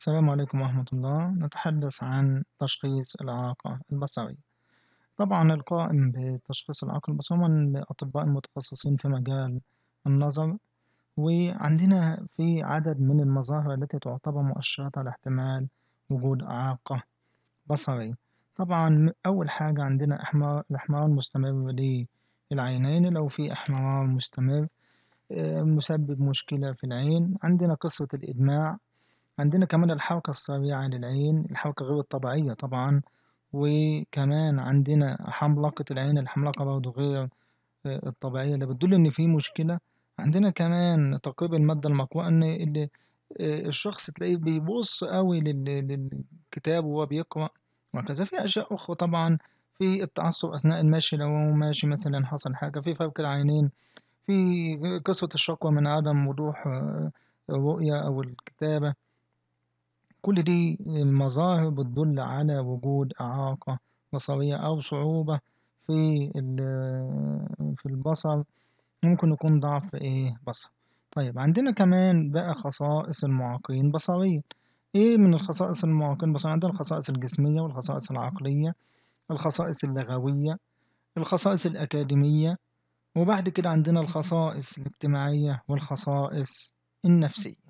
السلام عليكم ورحمة الله نتحدث عن تشخيص الإعاقة البصرية طبعا القائم بتشخيص الإعاقة البصرية هم الأطباء المتخصصين في مجال النظر وعندنا في عدد من المظاهر التي تعتبر مؤشرات على احتمال وجود إعاقة بصرية طبعا أول حاجة عندنا إحمرار الإحمرار المستمر للعينين لو في إحمرار مستمر آه، مسبب مشكلة في العين عندنا قصة الإدماع عندنا كمان الحركة السريعة للعين الحركة غير الطبيعية طبعا وكمان عندنا حملقة العين الحملقة برضه غير آه، الطبيعية اللي بتدل إن في مشكلة عندنا كمان تقريب المادة المقوى إن اللي آه، الشخص تلاقيه بيبص أوي للكتاب وهو بيقرأ وهكذا في أشياء أخرى طبعا في التعصب أثناء المشي لو هو ماشي مثلا حصل حاجة في فرق العينين في كسرة الشكوى من عدم وضوح آه، الرؤية أو الكتابة. كل دي المظاهر بتدل على وجود إعاقة بصرية أو صعوبة في آه، في البصر ممكن يكون ضعف إيه بصر طيب عندنا كمان بقى خصائص المعاقين بصريًا، إيه من الخصائص المعاقين بصريًا؟ عندنا الخصائص الجسمية والخصائص العقلية، الخصائص اللغوية، الخصائص الأكاديمية، وبعد كده عندنا الخصائص الاجتماعية والخصائص النفسية.